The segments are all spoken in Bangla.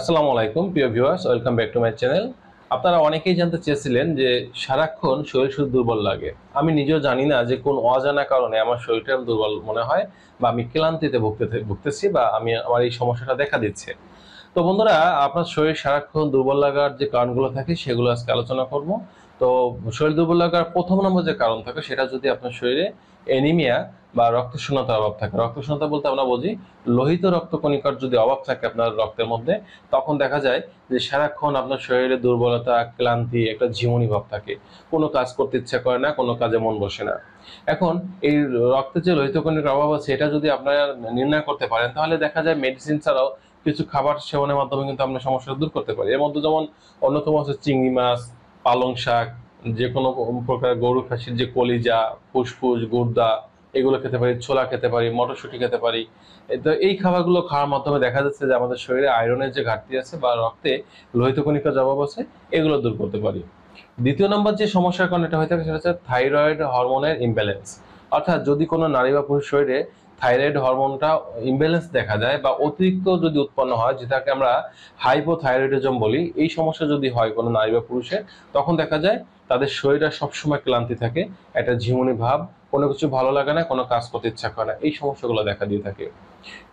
আসসালামু আলাইকুম প্রিয় viewers welcome back to my channel আপনারা অনেকেই জানতে চেয়েছিলেন যে সারাক্ষণ শরীর শুধু দুর্বল লাগে আমি নিজেও জানি না যে কোন অজানা কারণে আমার শরীরটা দুর্বল মনে হয় বা আমি ক্লান্তিতে ভুগতে ভুগতেছি বা আমি আমার এই সমস্যাটা দেখা দিচ্ছে তো বন্ধুরা আপনার শরীর সারাক্ষণ দুর্বল লাগার যে কারণগুলো থাকে সেগুলো আজকে আলোচনা করবো তো শরীর দুর্বল লাগার প্রথম নম্বর যে কারণ থাকে সেটা যদি আপনার শরীরে এনিমিয়া বা রক্ত শূন্যতার অভাব থাকে রক্ত শূন্যতা বলতে আমরা বুঝি লোহিত রক্তকণিকার যদি অভাব থাকে আপনার রক্তের মধ্যে তখন দেখা যায় যে সারাক্ষণ আপনার শরীরে দুর্বলতা ক্লান্তি একটা ঝিমুনি ভাব থাকে কোনো কাজ করতে ইচ্ছে করে না কোনো কাজে মন বসে না এখন এই রক্তে যে লোহিত কণিকার অভাব আছে এটা যদি আপনারা নির্ণয় করতে পারেন তাহলে দেখা যায় মেডিসিন ছাড়াও কিছু খাবার সেবনের মাধ্যমে কিন্তু আমরা সমস্যা দূর করতে পারি এর মধ্যে যেমন অন্যতম হচ্ছে চিংড়ি মাছ পালং শাক যে কোনো প্রকার গরু খাসির যে কলিজা ফুসফুস গুর্দা এগুলো খেতে পারি ছোলা খেতে পারি মটরশুঁটি খেতে পারি তো এই খাবারগুলো খাওয়ার মাধ্যমে দেখা যাচ্ছে যে আমাদের শরীরে আয়রনের যে ঘাটতি আছে বা রক্তে লোহিত কণিকা জবাব আছে এগুলো দূর করতে পারি দ্বিতীয় নম্বর যে সমস্যার কারণে এটা হয়ে থাকে সেটা হচ্ছে থাইরয়েড হরমোনের ইম্ব্যালেন্স অর্থাৎ যদি কোনো নারী বা পুরুষ শরীরে থাইরয়েড হরমোনটা ইম্ব্যালেন্স দেখা যায় বা অতিরিক্ত যদি উৎপন্ন হয় যেটাকে আমরা হাইপোথাইরয়েডিজম বলি এই সমস্যা যদি হয় কোনো নারী বা পুরুষের তখন দেখা যায় তাদের শরীরটা সবসময় ক্লান্তি থাকে একটা ঝিমুনি ভাব কোনো কিছু ভালো লাগে না কোনো কাজ করতে ইচ্ছা করে না এই সমস্যাগুলো দেখা দিয়ে থাকে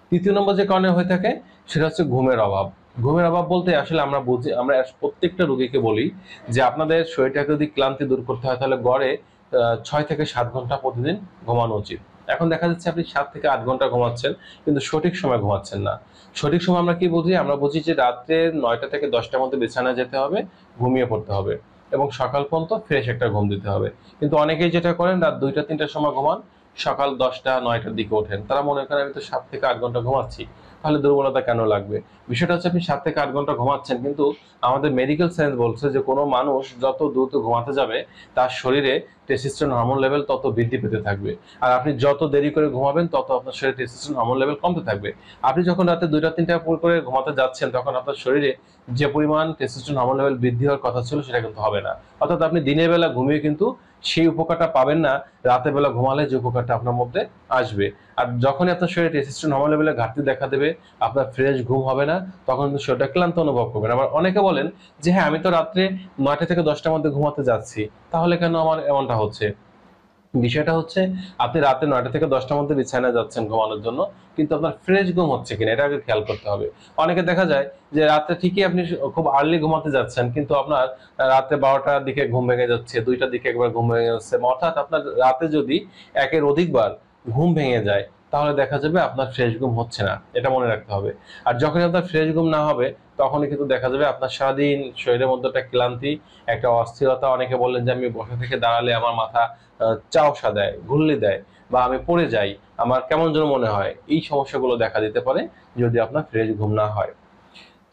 তৃতীয় নম্বর যে কারণে হয়ে থাকে সেটা হচ্ছে ঘুমের অভাব ঘুমের অভাব বলতে আসলে আমরা বুঝি আমরা প্রত্যেকটা রোগীকে বলি যে আপনাদের শরীরটাকে যদি ক্লান্তি দূর করতে হয় তাহলে গড়ে ছয় থেকে সাত ঘন্টা প্রতিদিন ঘুমানো উচিত এখন দেখা যাচ্ছে আপনি সাত থেকে আট ঘন্টা ঘুমাচ্ছেন কিন্তু সঠিক সময় ঘুমাচ্ছেন না সঠিক সময় আমরা কি বুঝি আমরা বুঝি যে রাত্রে নয়টা থেকে দশটার মধ্যে বিছানা যেতে হবে ঘুমিয়ে পড়তে হবে এবং সকাল পর্যন্ত ফ্রেশ একটা ঘুম দিতে হবে কিন্তু অনেকেই যেটা করেন রাত দুইটা তিনটার সময় ঘুমান সকাল দশটা নয়টার দিকে ওঠেন তারা মনে করেন আমি তো সাত থেকে আট ঘন্টা ঘুমাচ্ছি তাহলে দুর্বলতা কেন লাগবে বিষয়টা হচ্ছে আপনি সাত থেকে আট ঘন্টা ঘুমাচ্ছেন কিন্তু আমাদের মেডিকেল সায়েন্স বলছে যে কোনো মানুষ যত দ্রুত ঘুমাতে যাবে তার শরীরে টেস্টোস্টেরন হরমোন লেভেল তত বৃদ্ধি পেতে থাকবে আর আপনি যত দেরি করে ঘুমাবেন তত আপনার শরীরে টেস্টোস্টেরন হরমোন লেভেল কমতে থাকবে আপনি যখন রাতে দুইটা তিনটা করে ঘুমাতে যাচ্ছেন তখন আপনার শরীরে যে পরিমাণ টেস্টোস্টেরন হরমোন লেভেল বৃদ্ধি হওয়ার কথা ছিল সেটা কিন্তু হবে না অর্থাৎ আপনি দিনের বেলা ঘুমিয়ে কিন্তু সেই উপকারটা পাবেন না রাতের বেলা ঘুমালে যে উপকারটা আপনার মধ্যে আসবে আর যখনই আপনার শরীরে টেস্টোস্টেরন হরমোন লেভেলে ঘাটতি দেখা দেবে আপনার ফ্রেশ ঘুম হবে না তখন কিন্তু শরীরটা ক্লান্ত অনুভব করবেন আবার অনেকে বলেন যে হ্যাঁ আমি তো রাত্রে নয়টা থেকে দশটার মধ্যে ঘুমাতে যাচ্ছি তাহলে কেন আমার এমনটা হচ্ছে বিষয়টা হচ্ছে আপনি রাতে নয়টা থেকে দশটার মধ্যে বিছানায় যাচ্ছেন ঘুমানোর জন্য কিন্তু আপনার ফ্রেশ ঘুম হচ্ছে কিনা এটা আগে খেয়াল করতে হবে অনেকে দেখা যায় যে রাতে ঠিকই আপনি খুব আর্লি ঘুমাতে যাচ্ছেন কিন্তু আপনার রাতে বারোটার দিকে ঘুম ভেঙে যাচ্ছে দুইটার দিকে একবার ঘুম ভেঙে যাচ্ছে অর্থাৎ আপনার রাতে যদি একের অধিকবার ঘুম ভেঙে যায় তাহলে দেখা যাবে আপনার ফ্রেশ ঘুম হচ্ছে না এটা মনে রাখতে হবে আর যখন আপনার ফ্রেশ ঘুম না হবে তখনই কিন্তু দেখা যাবে আপনার সারাদিন শরীরের মধ্যে একটা ক্লান্তি একটা অস্থিরতা অনেকে বললেন যে আমি বসে থেকে দাঁড়ালে আমার মাথা চাওসা দেয় ঘুরলে দেয় বা আমি পড়ে যাই আমার কেমন যেন মনে হয় এই সমস্যাগুলো দেখা দিতে পারে যদি আপনার ফ্রেশ ঘুম না হয়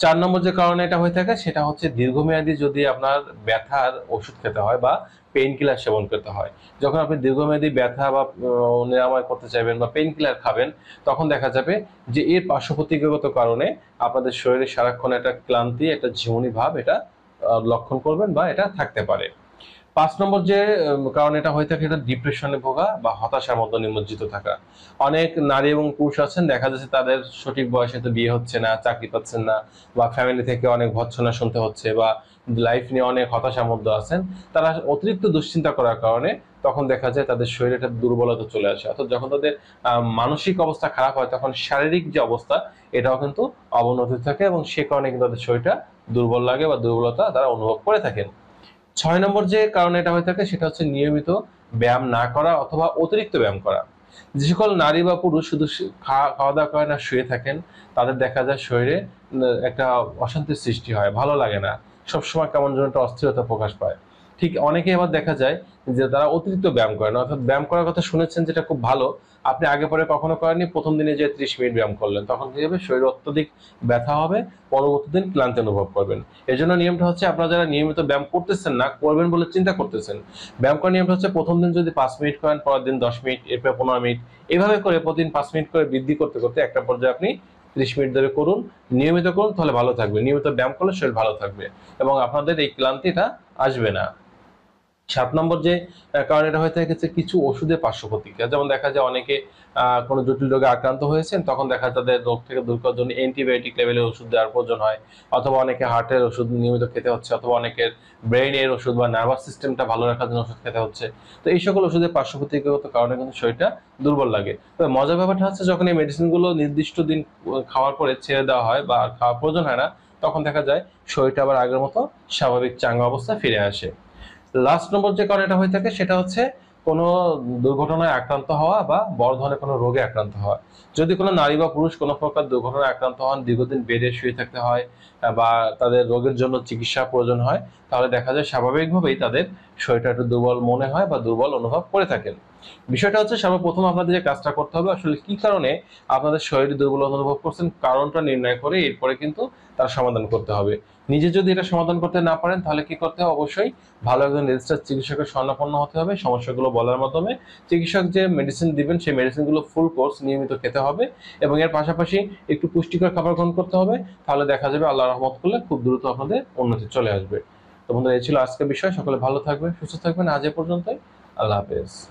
চার নম্বর যে কারণে এটা হয়ে থাকে সেটা হচ্ছে দীর্ঘমেয়াদী যদি আপনার ব্যথার ওষুধ খেতে হয় বা পেইন কিলার সেবন করতে হয় যখন আপনি দীর্ঘমেয়াদী ব্যথা বা নিরাময় করতে চাইবেন বা পেইন কিলার খাবেন তখন দেখা যাবে যে এর পার্শ্বপ্রতিক্রিয়াগত কারণে আপনাদের শরীরে সারাক্ষণ একটা ক্লান্তি একটা ঝিমুনি ভাব এটা লক্ষণ করবেন বা এটা থাকতে পারে পাঁচ নম্বর যে কারণ এটা হয়ে থাকে এটা ডিপ্রেশনে ভোগা বা হতাশার মতো নিমজ্জিত থাকা অনেক নারী এবং পুরুষ আছেন দেখা যাচ্ছে তাদের সঠিক বয়সে তো বিয়ে হচ্ছে না চাকরি পাচ্ছেন না বা ফ্যামিলি থেকে অনেক ভৎসনা শুনতে হচ্ছে বা লাইফ নিয়ে অনেক হতাশার মধ্যে আছেন তারা অতিরিক্ত দুশ্চিন্তা করার কারণে তখন দেখা যায় তাদের শরীরে একটা দুর্বলতা চলে আসে অর্থাৎ যখন তাদের মানসিক অবস্থা খারাপ হয় তখন শারীরিক যে অবস্থা এটাও কিন্তু অবনতি থাকে এবং সে কারণে কিন্তু তাদের শরীরটা দুর্বল লাগে বা দুর্বলতা তারা অনুভব করে থাকেন ছয় নম্বর যে কারণে এটা হয়ে থাকে সেটা হচ্ছে নিয়মিত ব্যায়াম না করা অথবা অতিরিক্ত ব্যায়াম করা যে সকল নারী বা পুরুষ শুধু খাওয়া দাওয়া করে না শুয়ে থাকেন তাদের দেখা যায় শরীরে একটা অশান্তির সৃষ্টি হয় ভালো লাগে না সবসময় কেমন যেন একটা অস্থিরতা প্রকাশ পায় ঠিক অনেকে আবার দেখা যায় যে তারা অতিরিক্ত ব্যায়াম করেন অর্থাৎ ব্যায়াম করার কথা শুনেছেন যেটা খুব ভালো আপনি আগে পরে কখনো করেননি প্রথম দিনে যে ত্রিশ মিনিট ব্যায়াম করলেন তখন কি হবে শরীর অত্যধিক ব্যথা হবে পরবর্তী দিন ক্লান্তি অনুভব করবেন এই জন্য নিয়মটা হচ্ছে আপনারা যারা নিয়মিত ব্যায়াম করতেছেন না করবেন বলে চিন্তা করতেছেন ব্যায়াম করার নিয়মটা হচ্ছে প্রথম দিন যদি পাঁচ মিনিট করেন পরের দিন দশ মিনিট এরপর পনেরো মিনিট এভাবে করে প্রতিদিন পাঁচ মিনিট করে বৃদ্ধি করতে করতে একটা পর্যায়ে আপনি ত্রিশ মিনিট ধরে করুন নিয়মিত করুন তাহলে ভালো থাকবে নিয়মিত ব্যায়াম করলে শরীর ভালো থাকবে এবং আপনাদের এই ক্লান্তিটা আসবে না সাত নম্বর যে কারণ এটা হয়ে থাকে কিছু ওষুধের পার্শ্ব প্রতিক্রিয়া যেমন দেখা যায় অনেকে কোনো জটিল রোগে আক্রান্ত হয়েছেন তখন দেখা যায় তাদের রোগ থেকে দূর করার জন্য অ্যান্টিবায়োটিক লেভেলের ওষুধ দেওয়ার প্রয়োজন হয় অথবা অনেকে হার্টের ওষুধ নিয়মিত খেতে হচ্ছে অথবা অনেকের ব্রেনের ওষুধ বা নার্ভাস সিস্টেমটা ভালো রাখার জন্য ওষুধ খেতে হচ্ছে তো এই সকল ওষুধের পার্শ্ব প্রতিক্রিয়াগত কারণে কিন্তু শরীরটা দুর্বল লাগে তবে মজার ব্যাপারটা হচ্ছে যখন এই মেডিসিনগুলো নির্দিষ্ট দিন খাওয়ার পরে ছেড়ে দেওয়া হয় বা খাওয়ার প্রয়োজন হয় না তখন দেখা যায় শরীরটা আবার আগের মতো স্বাভাবিক চাঙ্গা অবস্থা ফিরে আসে লাস্ট নম্বর যে কারণ এটা হয়ে থাকে সেটা হচ্ছে কোনো দুর্ঘটনায় আক্রান্ত হওয়া বা বড় ধরনের কোনো রোগে আক্রান্ত হওয়া যদি কোনো নারী বা পুরুষ কোনো প্রকার দুর্ঘটনায় আক্রান্ত হন দীর্ঘদিন বেডে শুয়ে থাকতে হয় বা তাদের রোগের জন্য চিকিৎসা প্রয়োজন হয় তাহলে দেখা যায় স্বাভাবিকভাবেই তাদের শরীরটা একটু দুর্বল মনে হয় বা দুর্বল অনুভব করে থাকেন বিষয়টা হচ্ছে প্রথম আপনাদের যে কাজটা করতে হবে আসলে কি কারণে আপনাদের শরীর দুর্বল অনুভব করছেন কারণটা নির্ণয় করে এরপরে কিন্তু তার সমাধান করতে হবে নিজে যদি এটা সমাধান করতে না পারেন তাহলে কি করতে হবে অবশ্যই ভালো একজন রেজিস্টার চিকিৎসকের স্বর্ণাপন্ন হতে হবে সমস্যাগুলো বলার মাধ্যমে চিকিৎসক যে মেডিসিন দিবেন সেই মেডিসিনগুলো ফুল কোর্স নিয়মিত খেতে হবে এবং এর পাশাপাশি একটু পুষ্টিকর খাবার গ্রহণ করতে হবে তাহলে দেখা যাবে আল্লাহ রহমত করলে খুব দ্রুত আপনাদের উন্নতি চলে আসবে তো বন্ধুরা এই ছিল আজকের বিষয় সকলে ভালো থাকবেন সুস্থ থাকবেন আজ এ পর্যন্তই আল্লাহ হাফেজ